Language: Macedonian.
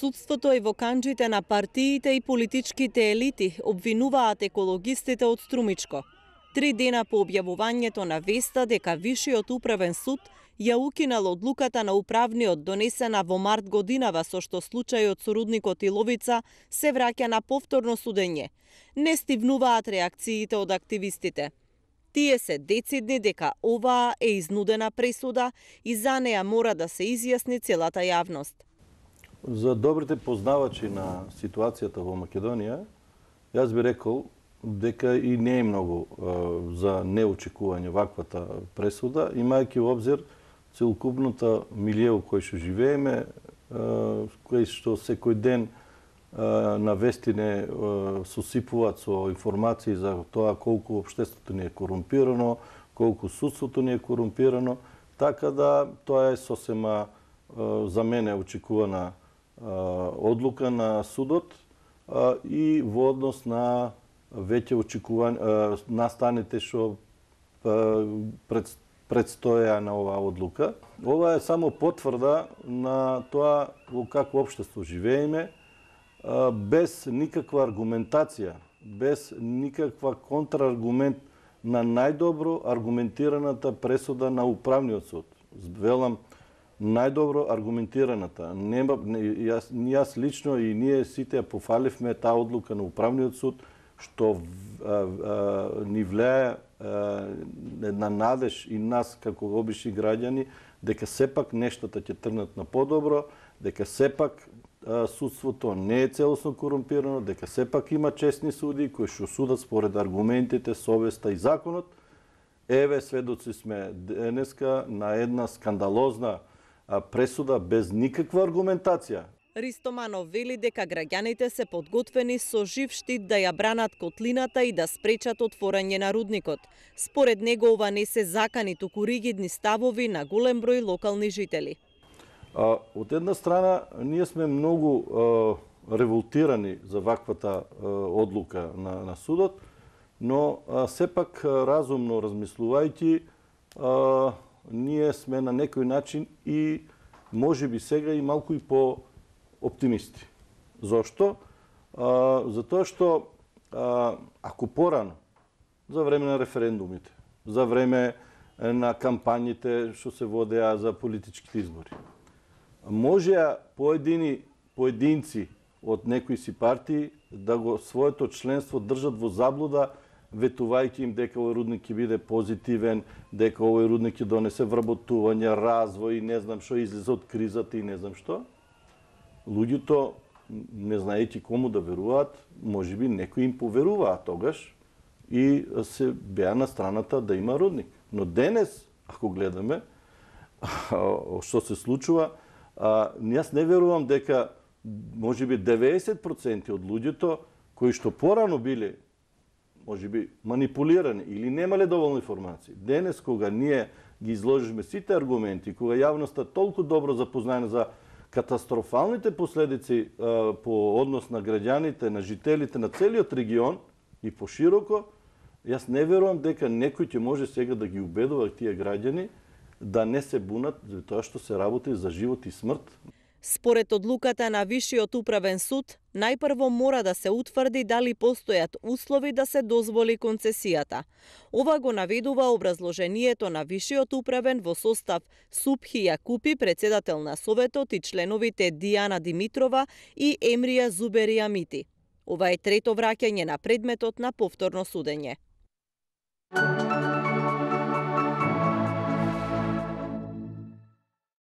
присутството и во канџите на партиите и политичките елити обвинуваат екологистите од Струмичко. Три дена по објавувањето на веста дека Вишиот управен суд ја укинал одлуката на управниот донесена во март годинава со што случајот со рудникот Иловица се враќа на повторно судење. Не стивнуваат реакциите од активистите. Тие се децидни дека оваа е изнудена пресуда и за неа мора да се изјасни целата јавност за добрите познавачи на ситуацијата во Македонија, јас би рекол дека и не е многу за неочекување ваквата пресуда, имајќи во обзир целокупната милија во кој што живееме, кој што секој ден на вести не сосипуваат со информации за тоа колку обштеството ни е корумпирано, колку судството ни е корумпирано, така да тоа е сосема за мене очекувана одлука на судот и во однос на веќе очекување настаните што пред, предстоја на оваа одлука. Ова е само потврда на тоа во какво општество живееме, без никаква аргументација, без никаква контраргумент на најдобро аргументираната пресуда на управниот суд. Велам, најдобро аргументираната. Нема, не, јас, јас лично и ние сите пофаливме таа одлука на Управниот суд, што а, а, ни влеја на надеж и нас како обични граѓани, дека сепак нештата ќе тргнат на подобро, дека сепак судството не е целосно корумпирано, дека сепак има честни суди кои што судат според аргументите, совеста и законот. Еве сведоци сме денеска на една скандалозна пресуда без никаква аргументација. Ристоманов вели дека граѓаните се подготвени со жив штит да ја бранат котлината и да спречат отворање на рудникот. Според него ова не се закани, туку ригидни ставови на голем број локални жители. А, од една страна, ние сме многу а, револтирани за ваквата а, одлука на, на судот, но а, сепак разумно размислувајќи, а, ние сме на некој начин и може би сега и малку и по оптимисти. Зошто? А, затоа што а, ако порано, за време на референдумите, за време на кампањите што се водеа за политичките избори, можеа поедини поединци од некои си партии да го своето членство држат во заблуда ветувајќи им дека овој рудник ќе биде позитивен, дека овој рудник ќе донесе вработување, развој и не знам што излезе од кризата и не знам што, луѓето не знаејќи кому да веруваат, може би некои им поверуваа тогаш и се беа на страната да има рудник. Но денес, ако гледаме, што се случува, јас не верувам дека може би 90% од луѓето кои што порано биле можеби манипулирани или немале доволно информации. Денес кога ние ги изложиме сите аргументи, кога јавноста толку добро запознаена за катастрофалните последици а, по однос на граѓаните, на жителите на целиот регион и пошироко, јас не верувам дека некој ќе може сега да ги убедува тие граѓани да не се бунат за тоа што се работи за живот и смрт. Според одлуката на Вишиот управен суд, најпрво мора да се утврди дали постојат услови да се дозволи концесијата. Ова го наведува образложението на Вишиот управен во состав Супхи Јакупи, председател на Советот и членовите Дијана Димитрова и Емрија Зуберија Мити. Ова е трето враќање на предметот на повторно судење.